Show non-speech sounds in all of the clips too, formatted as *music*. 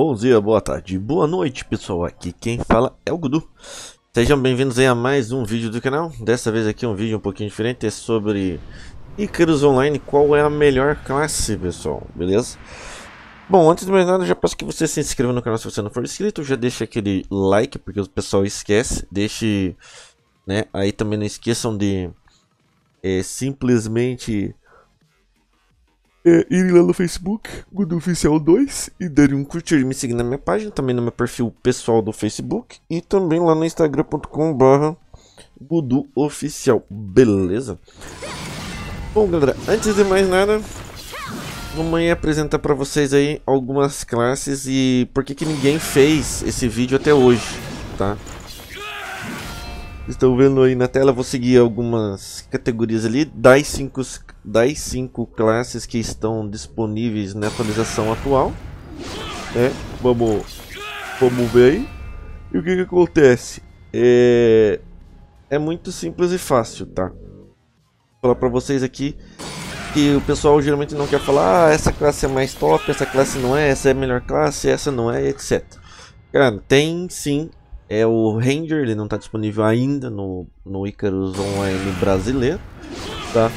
Bom dia, boa tarde, boa noite pessoal, aqui quem fala é o Gudu Sejam bem-vindos a mais um vídeo do canal Dessa vez aqui é um vídeo um pouquinho diferente, é sobre Icarus Online Qual é a melhor classe pessoal, beleza? Bom, antes de mais nada, já peço que você se inscreva no canal se você não for inscrito Já deixa aquele like, porque o pessoal esquece Deixe, né, aí também não esqueçam de é, simplesmente é, irem lá no Facebook, Gudu Oficial 2, e darem um curtir e me seguir na minha página, também no meu perfil pessoal do Facebook, e também lá no instagram.com.br Gudu Oficial, beleza? Bom, galera, antes de mais nada, vamos aí apresentar para vocês aí algumas classes e por que, que ninguém fez esse vídeo até hoje, tá? estão vendo aí na tela, vou seguir algumas categorias ali das cinco, das cinco classes que estão disponíveis na atualização atual. Né? Vamos, vamos ver aí. E o que, que acontece? É, é muito simples e fácil, tá? Vou falar pra vocês aqui que o pessoal geralmente não quer falar ah, essa classe é mais top, essa classe não é, essa é a melhor classe, essa não é, etc. Cara, tem sim é o Ranger, ele não está disponível ainda no, no Icarus Online brasileiro, tá?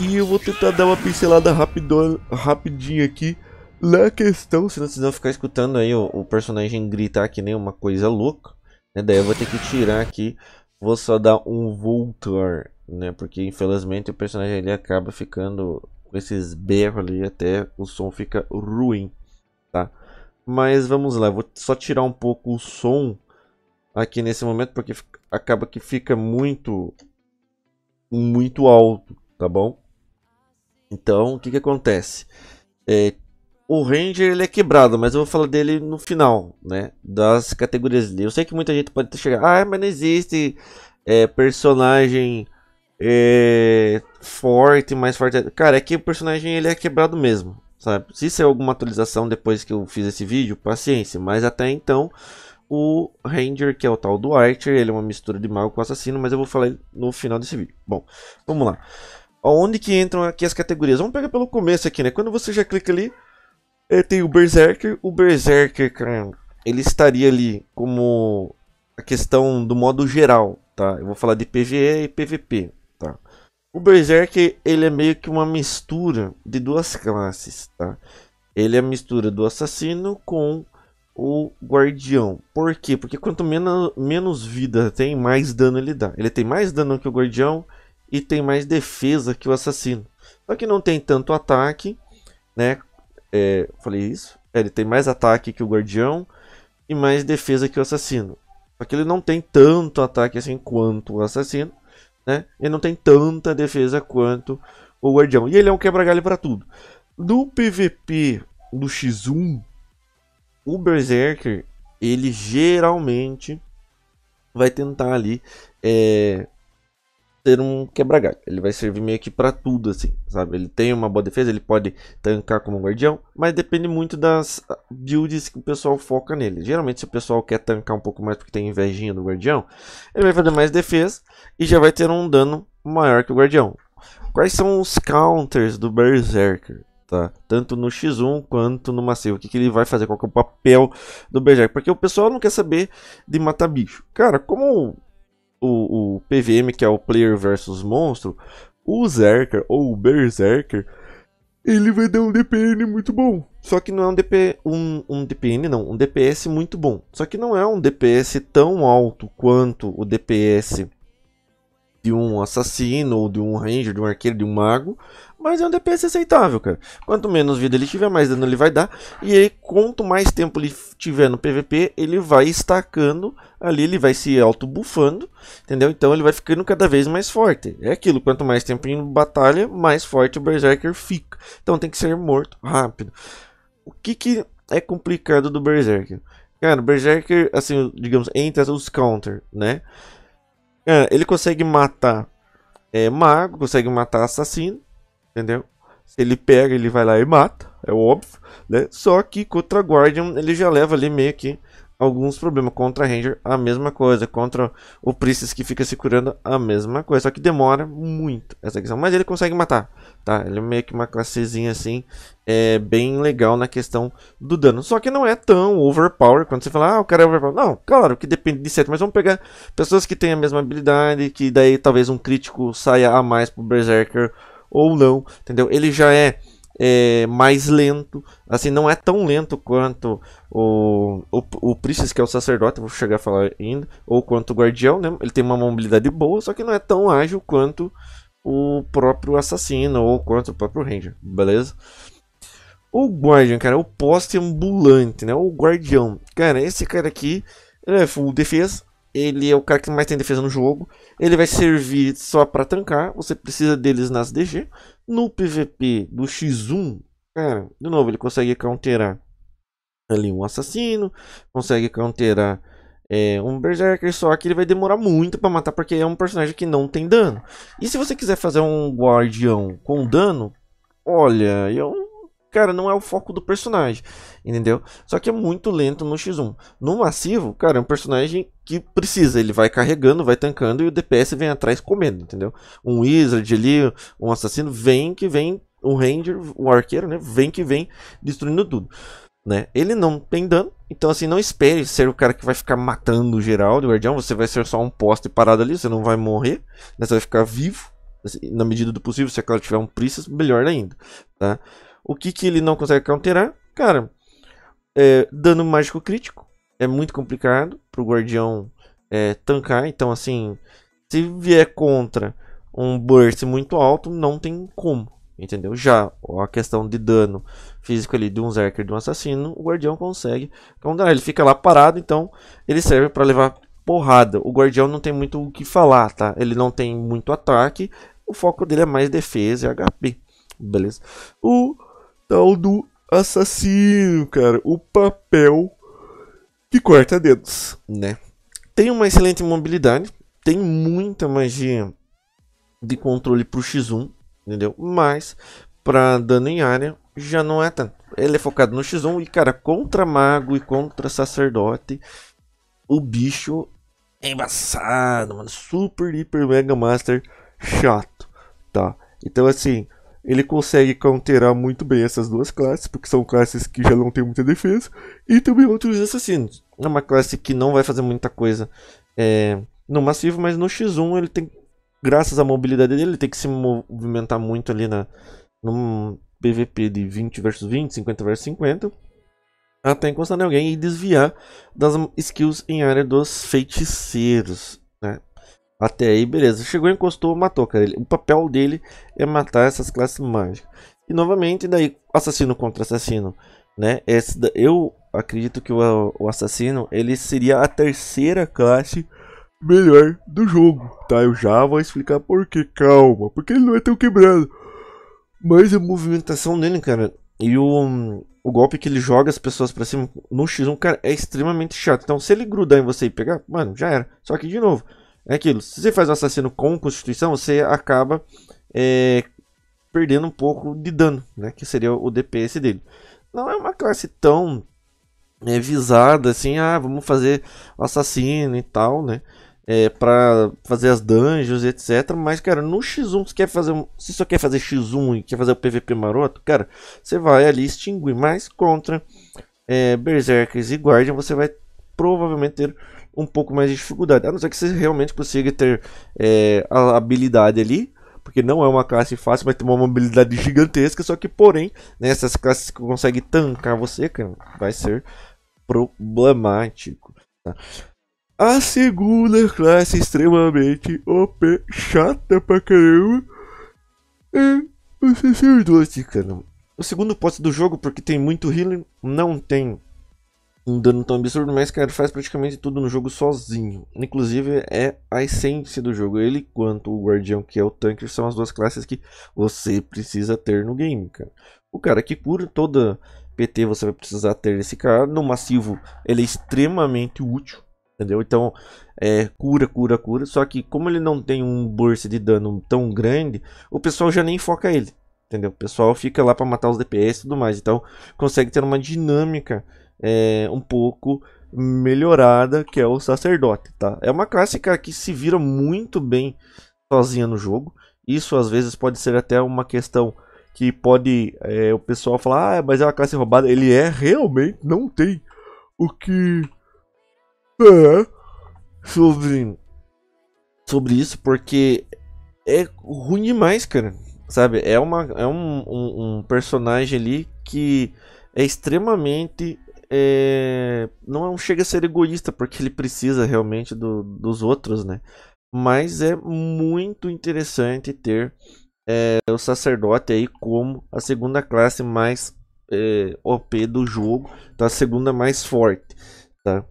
E eu vou tentar dar uma pincelada rapidão rapidinho aqui na questão, senão vocês vão ficar escutando aí o, o personagem gritar que nem uma coisa louca, né? Daí eu vou ter que tirar aqui, vou só dar um voltar, né? Porque infelizmente o personagem ele acaba ficando com esses berros ali, até o som fica ruim, tá? Mas vamos lá, vou só tirar um pouco o som aqui nesse momento, porque acaba que fica muito, muito alto, tá bom? Então, o que que acontece? É, o Ranger ele é quebrado, mas eu vou falar dele no final, né? Das categorias dele. Eu sei que muita gente pode chegar, ah, mas não existe é, personagem é, forte, mais forte. Cara, é que o personagem ele é quebrado mesmo, sabe? Se isso é alguma atualização depois que eu fiz esse vídeo, paciência. Mas até então, o Ranger, que é o tal do Archer, ele é uma mistura de mago com assassino, mas eu vou falar no final desse vídeo. Bom, vamos lá. Onde que entram aqui as categorias? Vamos pegar pelo começo aqui, né? Quando você já clica ali, eh, tem o Berserker. O Berserker, cara, ele estaria ali como a questão do modo geral, tá? Eu vou falar de PvE e PvP, tá? O Berserker, ele é meio que uma mistura de duas classes, tá? Ele é a mistura do assassino com o guardião. Por quê? Porque quanto menos, menos vida tem, mais dano ele dá. Ele tem mais dano que o guardião e tem mais defesa que o assassino. Só que não tem tanto ataque, né? É, falei isso? É, ele tem mais ataque que o guardião e mais defesa que o assassino. Só que ele não tem tanto ataque assim quanto o assassino, né? Ele não tem tanta defesa quanto o guardião. E ele é um quebra-galho para tudo. No PVP do X1, o Berserker, ele geralmente vai tentar ali é, ser um quebra-galho. Ele vai servir meio que para tudo, assim, sabe? Ele tem uma boa defesa, ele pode tancar como um guardião, mas depende muito das builds que o pessoal foca nele. Geralmente, se o pessoal quer tancar um pouco mais porque tem invejinha do guardião, ele vai fazer mais defesa e já vai ter um dano maior que o guardião. Quais são os counters do Berserker? Tá? Tanto no X1 quanto no massivo. O que, que ele vai fazer? Qual é o papel do Berserk? Porque o pessoal não quer saber de matar bicho. Cara, como o, o PVM, que é o Player versus Monstro, o Zerker ou o Berserker, ele vai dar um DPN muito bom. Só que não é um, DP, um, um DPN, não, um DPS muito bom. Só que não é um DPS tão alto quanto o DPS de um assassino, ou de um ranger, de um arqueiro, de um mago, mas é um DPS aceitável, cara. Quanto menos vida ele tiver, mais dano ele vai dar, e aí quanto mais tempo ele tiver no PVP, ele vai estacando ali, ele vai se auto-bufando, entendeu? Então ele vai ficando cada vez mais forte. É aquilo, quanto mais tempo em batalha, mais forte o Berserker fica. Então tem que ser morto rápido. O que que é complicado do Berserker? Cara, Berserker, assim, digamos, entre os counter, né? É, ele consegue matar é, mago, consegue matar assassino, entendeu? Se ele pega, ele vai lá e mata, é óbvio, né? Só que contra Guardian ele já leva ali meio que alguns problemas. Contra a Ranger, a mesma coisa. Contra o Priestess que fica se curando, a mesma coisa. Só que demora muito essa questão. Mas ele consegue matar, tá? Ele é meio que uma classezinha assim, é bem legal na questão do dano. Só que não é tão overpower quando você fala, ah, o cara é overpower. Não, claro que depende de certo Mas vamos pegar pessoas que têm a mesma habilidade, que daí talvez um crítico saia a mais pro Berserker ou não, entendeu? Ele já é é, mais lento. Assim, não é tão lento quanto o, o, o que é o sacerdote, vou chegar a falar ainda, ou quanto o guardião, né? Ele tem uma mobilidade boa, só que não é tão ágil quanto o próprio assassino ou quanto o próprio ranger, beleza? O guardião, cara, é o poste ambulante, né? O guardião. Cara, esse cara aqui, ele é full defesa, ele é o cara que mais tem defesa no jogo. Ele vai servir só para tancar. Você precisa deles nas DG. No PVP do X1, cara, de novo, ele consegue counterar ali um assassino, consegue counterar é, um Berserker, só que ele vai demorar muito para matar porque é um personagem que não tem dano. E se você quiser fazer um Guardião com dano, olha, eu cara, não é o foco do personagem, entendeu? Só que é muito lento no X1. No massivo, cara, é um personagem que precisa, ele vai carregando, vai tancando e o DPS vem atrás comendo, entendeu? Um Wizard ali, um assassino, vem que vem, um Ranger, um arqueiro, né? Vem que vem destruindo tudo. Né? Ele não tem dano, então assim, não espere ser o cara que vai ficar matando o geral do guardião, você vai ser só um poste parado ali, você não vai morrer, né? você vai ficar vivo, assim, na medida do possível, se a cara tiver um Princess, melhor ainda, tá? O que, que ele não consegue counterar? Cara, é, dano mágico crítico. É muito complicado pro guardião é, tancar. Então, assim, se vier contra um burst muito alto, não tem como. Entendeu? Já a questão de dano físico ali de um Zerker de um assassino, o guardião consegue counterar. Ele fica lá parado, então ele serve para levar porrada. O guardião não tem muito o que falar, tá? Ele não tem muito ataque. O foco dele é mais defesa e HP. Beleza? O tal do assassino, cara. O papel que corta dedos, né? Tem uma excelente mobilidade, tem muita magia de controle pro X1, entendeu? Mas para dano em área já não é tanto. Ele é focado no X1 e, cara, contra mago e contra sacerdote, o bicho é embaçado, mano. Super, hiper, mega master chato, tá? Então, assim, ele consegue counterar muito bem essas duas classes, porque são classes que já não tem muita defesa, e também outros assassinos. É uma classe que não vai fazer muita coisa é, no massivo, mas no X1 ele tem, graças à mobilidade dele, ele tem que se movimentar muito ali na, num PVP de 20 versus 20, 50 versus 50, até encostar em alguém e desviar das skills em área dos feiticeiros. Até aí, beleza. Chegou, encostou, matou, cara. Ele, o papel dele é matar essas classes mágicas. E novamente, daí, assassino contra assassino, né? Esse, eu acredito que o, o assassino, ele seria a terceira classe melhor do jogo, tá? Eu já vou explicar por que, calma. Porque ele não é tão quebrado. Mas a movimentação dele, cara, e o, o golpe que ele joga as pessoas para cima no X1, cara, é extremamente chato. Então, se ele grudar em você e pegar, mano, já era. Só que, de novo, é aquilo. Se você faz um assassino com constituição, você acaba é, perdendo um pouco de dano, né? Que seria o DPS dele. Não é uma classe tão é, visada assim, ah, vamos fazer assassino e tal, né? É, para fazer as dungeons, etc. Mas, cara, no X1, você quer fazer um, se só quer fazer X1 e quer fazer o PVP maroto, cara, você vai ali extinguir. Mas contra é, Berserkers e Guardian, você vai provavelmente ter um pouco mais de dificuldade. A não ser que você realmente consiga ter é, a habilidade ali. Porque não é uma classe fácil, mas tem uma mobilidade gigantesca. Só que, porém, nessas né, classes que consegue tancar você, cara, vai ser problemático. Tá? A segunda classe é extremamente OP, chata pra caramba, é o sacerdote, cara. O segundo posto do jogo, porque tem muito healing, não tem um dano tão absurdo, mas cara, faz praticamente tudo no jogo sozinho. Inclusive é a essência do jogo. Ele quanto o guardião que é o tanker, são as duas classes que você precisa ter no game, cara. O cara que cura toda PT você vai precisar ter esse cara. No massivo ele é extremamente útil. Entendeu? Então, é, cura, cura, cura. Só que como ele não tem um burst de dano tão grande, o pessoal já nem foca ele entendeu? O pessoal fica lá para matar os DPS e tudo mais, então consegue ter uma dinâmica é, um pouco melhorada, que é o sacerdote, tá? É uma classe cara, que se vira muito bem sozinha no jogo. Isso às vezes pode ser até uma questão que pode é, o pessoal falar, ah, mas é uma classe roubada. Ele é realmente, não tem o que é sobre, sobre isso, porque é ruim demais, cara. Sabe? É, uma, é um, um, um personagem ali que é extremamente. É, não é chega a ser egoísta, porque ele precisa realmente do, dos outros, né? Mas é muito interessante ter é, o sacerdote aí como a segunda classe mais é, OP do jogo, tá? A segunda mais forte, tá?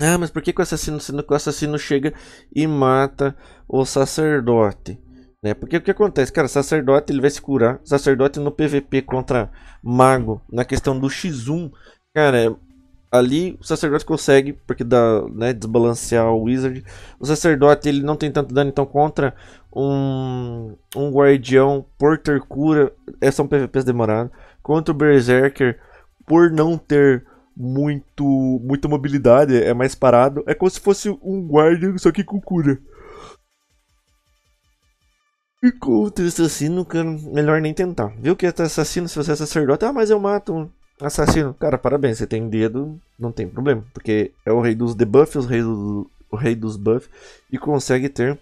Ah, mas por que, que o assassino, sendo que o assassino chega e mata o sacerdote? Né? Porque o que acontece, cara, sacerdote ele vai se curar, sacerdote no PVP contra mago, na questão do X1, cara, ali o sacerdote consegue, porque dá, né, desbalancear o wizard. O sacerdote ele não tem tanto dano, então contra um, um guardião por ter cura, é só um PVPs demorado. Contra o berserker, por não ter muito muita mobilidade, é mais parado. É como se fosse um guardião, só que com cura. E contra assassino, cara, melhor nem tentar. Viu que é assassino se você é sacerdote? Ah, mas eu mato um assassino. Cara, parabéns, você tem dedo, não tem problema. Porque é o rei dos debuffs, o rei, do, o rei dos buffs. E consegue ter.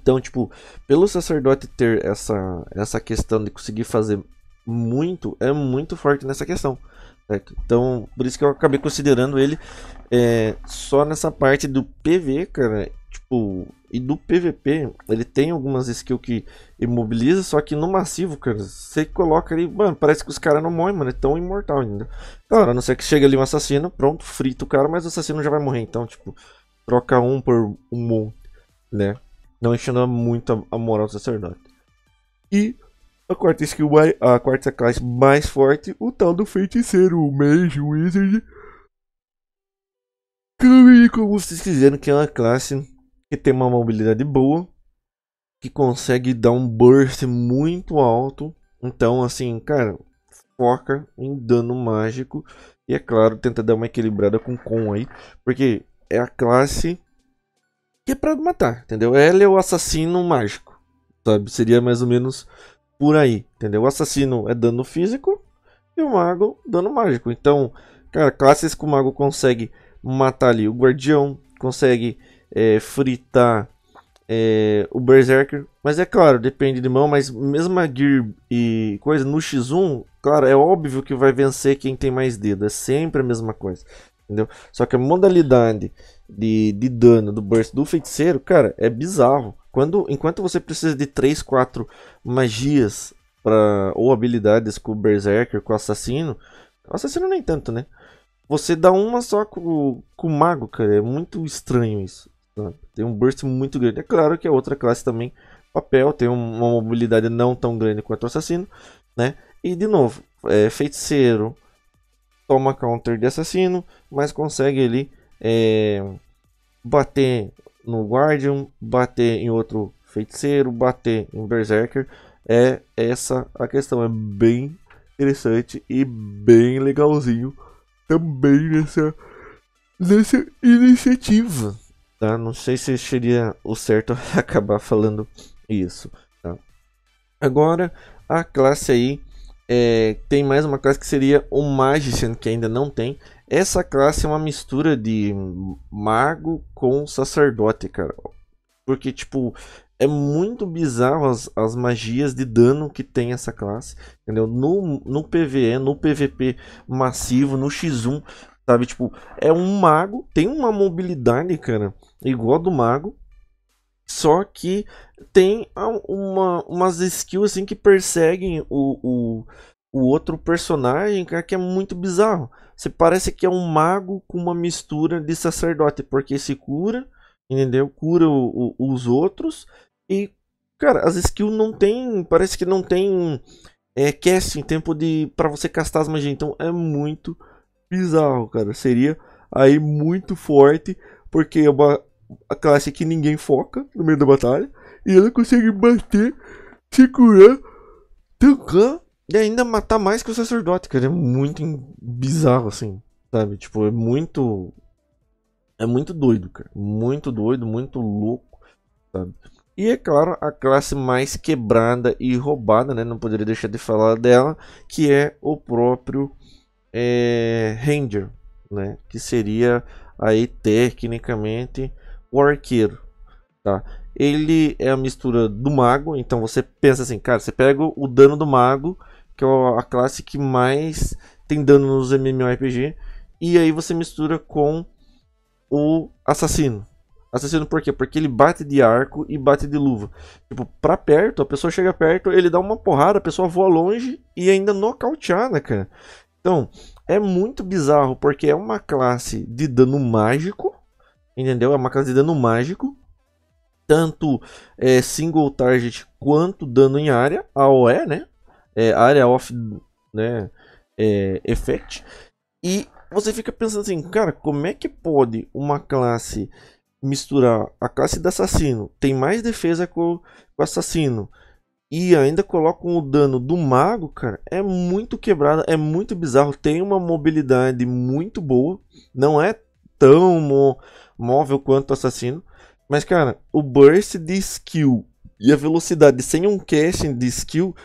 Então, tipo, pelo sacerdote ter essa, essa questão de conseguir fazer muito, é muito forte nessa questão. Certo? Então, por isso que eu acabei considerando ele é, só nessa parte do PV, cara. Tipo, e do PVP, ele tem algumas skills que imobiliza, só que no massivo, cara, você coloca ali, mano, parece que os caras não morrem, mano, é tão imortal ainda. Claro, a não ser que chegue ali um assassino, pronto, frita o cara, mas o assassino já vai morrer, então, tipo, troca um por um monte, né? Não enchendo muito a moral do sacerdote. E a quarta skill, a quarta classe mais forte, o tal do feiticeiro, o Mage Wizard. como vocês quiserem, que é uma classe que tem uma mobilidade boa, que consegue dar um burst muito alto. Então, assim, cara, foca em dano mágico. E é claro, tenta dar uma equilibrada com com aí, porque é a classe que é pra matar, entendeu? Ela é o assassino mágico, sabe? Seria mais ou menos por aí, entendeu? O assassino é dano físico e o mago dano mágico. Então, cara, classes que o mago consegue matar ali o guardião, consegue é, fritar é, o Berserker. Mas é claro, depende de mão, mas mesmo a gear e coisa, no X1, claro, é óbvio que vai vencer quem tem mais dedo. É sempre a mesma coisa. Entendeu? Só que a modalidade de, de dano do burst do feiticeiro, cara, é bizarro. Quando, enquanto você precisa de 3, 4 magias pra, ou habilidades com o Berserker, com o assassino. O assassino nem tanto, né? Você dá uma só com, com o mago, cara. É muito estranho isso. Né? Tem um burst muito grande. É claro que a outra classe também, papel, tem uma mobilidade não tão grande quanto o assassino, né? E de novo, é, feiticeiro toma counter de assassino, mas consegue ali é, bater no Guardian, bater em outro feiticeiro, bater em Berserker. É essa a questão. É bem interessante e bem legalzinho também nessa, nessa iniciativa tá? Não sei se seria o certo *laughs* acabar falando isso, tá? Agora, a classe aí é, tem mais uma classe que seria o Magician, que ainda não tem. Essa classe é uma mistura de mago com sacerdote, cara. Porque, tipo, é muito bizarro as, as magias de dano que tem essa classe, entendeu? No, no PvE, no PvP massivo, no X1, Sabe, tipo, é um mago, tem uma mobilidade, cara, igual a do mago, só que tem uma, umas skills assim que perseguem o, o, o outro personagem, cara, que é muito bizarro. Você parece que é um mago com uma mistura de sacerdote, porque se cura, entendeu? Cura o, o, os outros e, cara, as skills não tem, parece que não tem é, cast assim tempo de para você castar as magias, então é muito bizarro, cara. Seria aí muito forte, porque é uma classe que ninguém foca no meio da batalha. E ela consegue bater, segurar, tancar e ainda matar mais que o sacerdote, cara. É muito bizarro, assim, sabe? Tipo, é muito. É muito doido, cara. Muito doido, muito louco, sabe? E é claro, a classe mais quebrada e roubada, né? Não poderia deixar de falar dela, que é o próprio é, Ranger, né? Que seria aí tecnicamente o arqueiro, tá? Ele é a mistura do mago, então você pensa assim, cara, você pega o dano do mago, que é a classe que mais tem dano nos MMORPG, e aí você mistura com o assassino. Assassino por quê? Porque ele bate de arco e bate de luva. Tipo, pra perto, a pessoa chega perto, ele dá uma porrada, a pessoa voa longe e ainda nocauteada, cara. Então, é muito bizarro, porque é uma classe de dano mágico, entendeu? É uma classe de dano mágico, tanto é, single target quanto dano em área, AOE, né? É, área off, né? É, effect. E você fica pensando assim, cara, como é que pode uma classe misturar a classe de assassino, tem mais defesa com o assassino, e ainda colocam o dano do mago, cara, é muito quebrado, é muito bizarro. Tem uma mobilidade muito boa, não é tão móvel quanto o assassino, mas cara, o burst de skill e a velocidade sem um casting de skill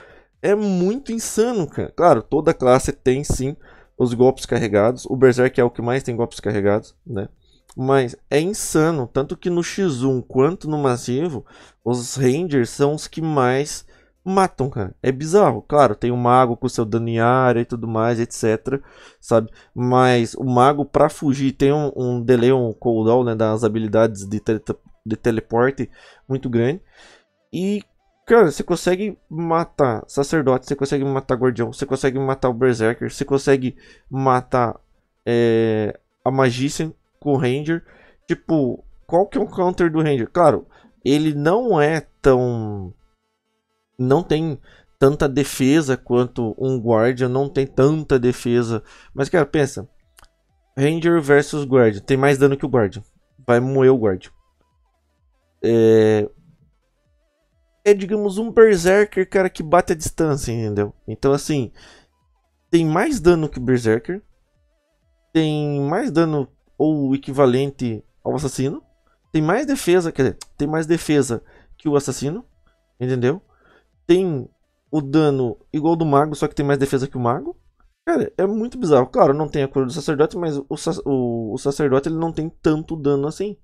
é muito insano, cara. Claro, toda classe tem sim os golpes carregados, o berserk é o que mais tem golpes carregados, né? Mas é insano, tanto que no X1 quanto no Massivo, os Rangers são os que mais matam, cara. É bizarro. Claro, tem o mago com seu dano em área e tudo mais, etc. Sabe? Mas o mago, pra fugir, tem um, um delay, um cooldown, né? Das habilidades de, tele de teleporte muito grande. E, cara, você consegue matar sacerdote, você consegue matar guardião, você consegue matar o berserker, você consegue matar é, a magician com o ranger. Tipo, qual que é o counter do ranger? Claro, ele não é tão não tem tanta defesa quanto um Guardian, não tem tanta defesa. Mas, cara, pensa. Ranger versus Guardian. Tem mais dano que o Guardian. Vai moer o Guardian. É... É, digamos, um Berserker, cara, que bate a distância, entendeu? Então, assim... Tem mais dano que o Berserker. Tem mais dano ou equivalente ao assassino. Tem mais defesa, quer dizer, tem mais defesa que o assassino, entendeu? tem o dano igual do mago, só que tem mais defesa que o mago. Cara, é muito bizarro. Claro, não tem a cura do sacerdote, mas o, o, o sacerdote ele não tem tanto dano assim.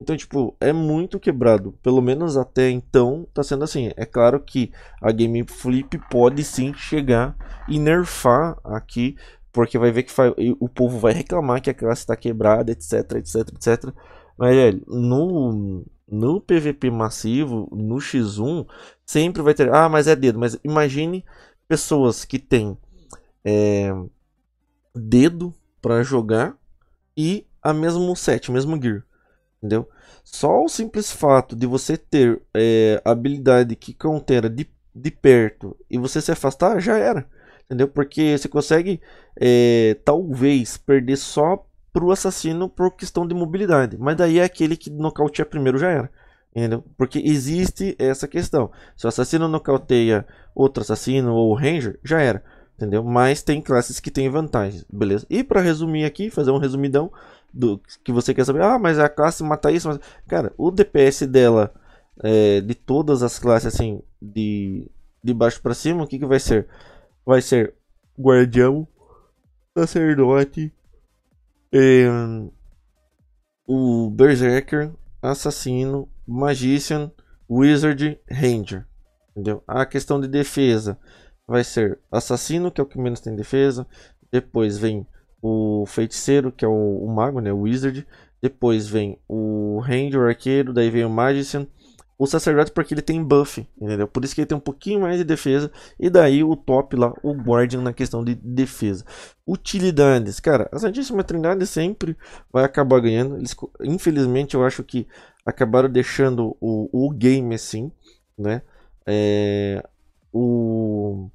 Então, tipo, é muito quebrado. Pelo menos até então tá sendo assim. É claro que a Game Flip pode sim chegar e nerfar aqui, porque vai ver que o povo vai reclamar que a classe tá quebrada, etc, etc, etc. Mas no, no PVP massivo, no X1, sempre vai ter. Ah, mas é dedo. Mas imagine pessoas que têm é, dedo para jogar e a mesmo set, mesmo gear. Entendeu? Só o simples fato de você ter é, habilidade que contera de, de perto e você se afastar, já era. Entendeu? Porque você consegue é, talvez perder só pro assassino por questão de mobilidade. Mas daí é aquele que nocauteia primeiro já era. Entendeu? Porque existe essa questão. Se o assassino nocauteia outro assassino ou ranger, já era. Entendeu? Mas tem classes que têm vantagens, beleza? E para resumir aqui, fazer um resumidão do que você quer saber. Ah, mas é a classe mata isso. Mas... Cara, o DPS dela, é, de todas as classes assim, de, de baixo para cima, o que, que vai ser? Vai ser guardião, sacerdote, é, o Berserker, Assassino, Magician, Wizard, Ranger. Entendeu? A questão de defesa vai ser Assassino, que é o que menos tem defesa. Depois vem o Feiticeiro, que é o, o Mago, né? O Wizard. Depois vem o Ranger, o Arqueiro. Daí vem o Magician o sacerdote porque ele tem buff, entendeu? Por isso que ele tem um pouquinho mais de defesa. E daí o top lá, o Guardian na questão de defesa. Utilidades, cara, a Santíssima Trindade sempre vai acabar ganhando. Eles, infelizmente, eu acho que acabaram deixando o, o game assim, né? É, o,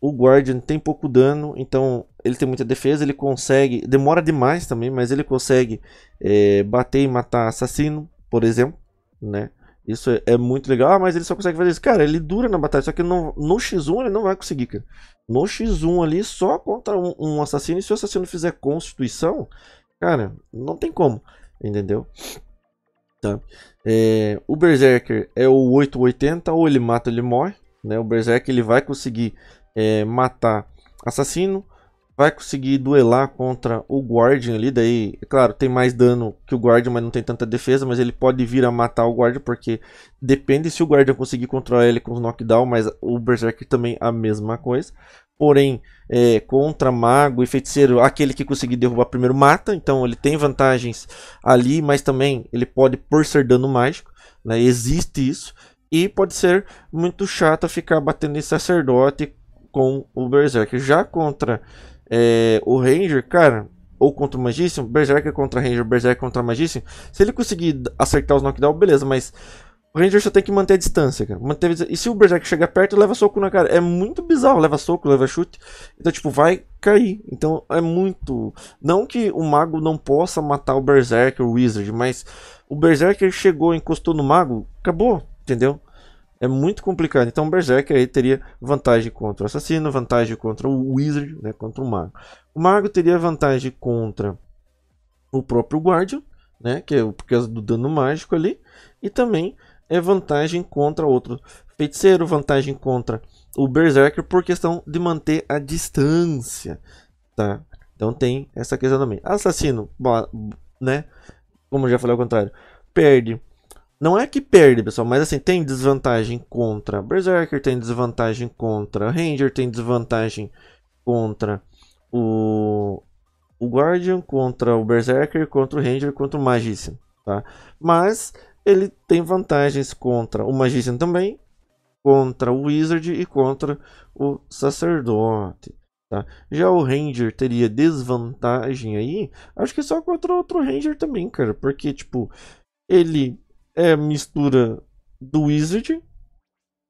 o Guardian tem pouco dano, então ele tem muita defesa, ele consegue. Demora demais também, mas ele consegue é, bater e matar assassino, por exemplo, né? Isso é, é, muito legal. Ah, mas ele só consegue fazer isso. Cara, ele dura na batalha, só que no X1 ele não vai conseguir, cara. No X1 ali, só contra um, um assassino. E se o assassino fizer constituição, cara, não tem como. Entendeu? Tá. É, o Berserker é o 880, ou ele mata ou ele morre. Né? O Berserker ele vai conseguir é, matar assassino, vai conseguir duelar contra o Guardian ali. Daí, é claro, tem mais dano que o Guardian, mas não tem tanta defesa. Mas ele pode vir a matar o Guardian, porque depende se o Guardian conseguir controlar ele com os knockdown. Mas o berserker também a mesma coisa. Porém, é, contra mago e feiticeiro, aquele que conseguir derrubar primeiro mata. Então ele tem vantagens ali, mas também ele pode, por ser dano mágico, né, existe isso. E pode ser muito chato ficar batendo em sacerdote com o berserker Já contra é, o Ranger, cara, ou contra o Magician, Berserker contra Ranger, Berserker contra Magician, se ele conseguir acertar os knockdown, beleza, mas o Ranger só tem que manter a distância, cara. Manter E se o Berserker chegar perto, leva soco na cara. É muito bizarro, leva soco, leva chute. Então, tipo, vai cair. Então, é muito... Não que o Mago não possa matar o Berserker, o Wizard, mas o Berserker chegou, encostou no Mago, acabou, entendeu? É muito complicado. Então o Berserker aí teria vantagem contra o assassino, vantagem contra o Wizard, né, contra o mago. O mago teria vantagem contra o próprio Guardian, né, que é por causa do dano mágico ali, e também é vantagem contra outro feiticeiro, vantagem contra o Berserker por questão de manter a distância, tá? Então tem essa questão também. Assassino, né, como já falei ao contrário, perde não é que perde, pessoal, mas assim, tem desvantagem contra Berserker, tem desvantagem contra Ranger, tem desvantagem contra o, o Guardian, contra o Berserker, contra o Ranger, contra o Magician, tá? Mas ele tem vantagens contra o Magician também, contra o Wizard e contra o Sacerdote. Tá? Já o Ranger teria desvantagem aí, acho que só contra outro Ranger também, cara, porque tipo, ele é mistura do Wizard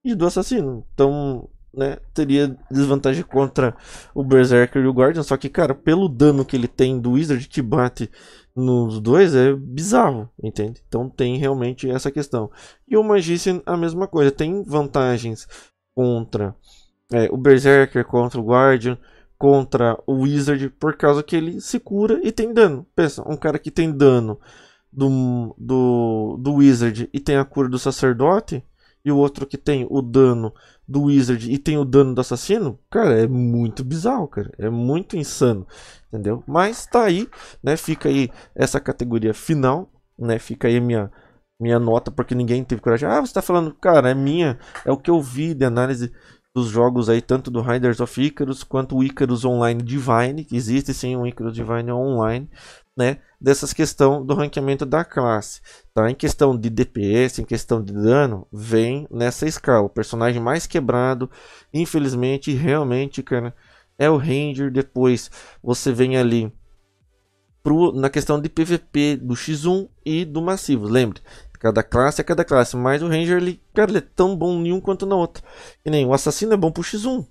e do Assassino. Então, né, teria desvantagem contra o Berserker e o Guardian. Só que, cara, pelo dano que ele tem do Wizard que bate nos dois, é bizarro, entende? Então tem realmente essa questão. E o Magician, a mesma coisa. Tem vantagens contra é, o Berserker, contra o Guardian, contra o Wizard, por causa que ele se cura e tem dano. Pensa, um cara que tem dano do, do, do Wizard e tem a cura do sacerdote, e o outro que tem o dano do Wizard e tem o dano do assassino, cara, é muito bizarro, cara. É muito insano, entendeu? Mas tá aí, né? Fica aí essa categoria final, né? Fica aí a minha minha nota, porque ninguém teve coragem. Ah, você tá falando, cara, é minha, é o que eu vi de análise dos jogos aí, tanto do Riders of Icarus quanto o Icarus Online Divine, que existe sim um Icarus Divine online, né? dessas questão do ranqueamento da classe. Tá? Em questão de DPS, em questão de dano, vem nessa escala. O personagem mais quebrado, infelizmente, realmente, cara, é o Ranger. Depois você vem ali pro, na questão de PVP do X1 e do massivo. Lembre, Cada classe é cada classe, mas o Ranger, ele, cara, ele é tão bom em um quanto na outra. E nem o assassino é bom pro X1,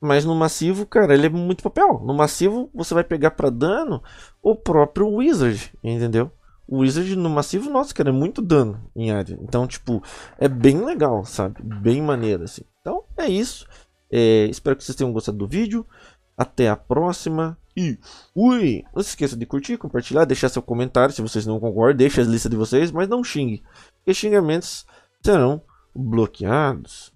mas no massivo, cara, ele é muito papel. No massivo, você vai pegar para dano o próprio Wizard, entendeu? O Wizard no massivo, nossa, cara, é muito dano em área. Então, tipo, é bem legal, sabe? Bem maneiro, assim. Então, é isso. É, espero que vocês tenham gostado do vídeo. Até a próxima. E fui! Não se esqueça de curtir, compartilhar, deixar seu comentário se vocês não concordam. Deixa as listas de vocês, mas não xingue. Porque xingamentos serão bloqueados.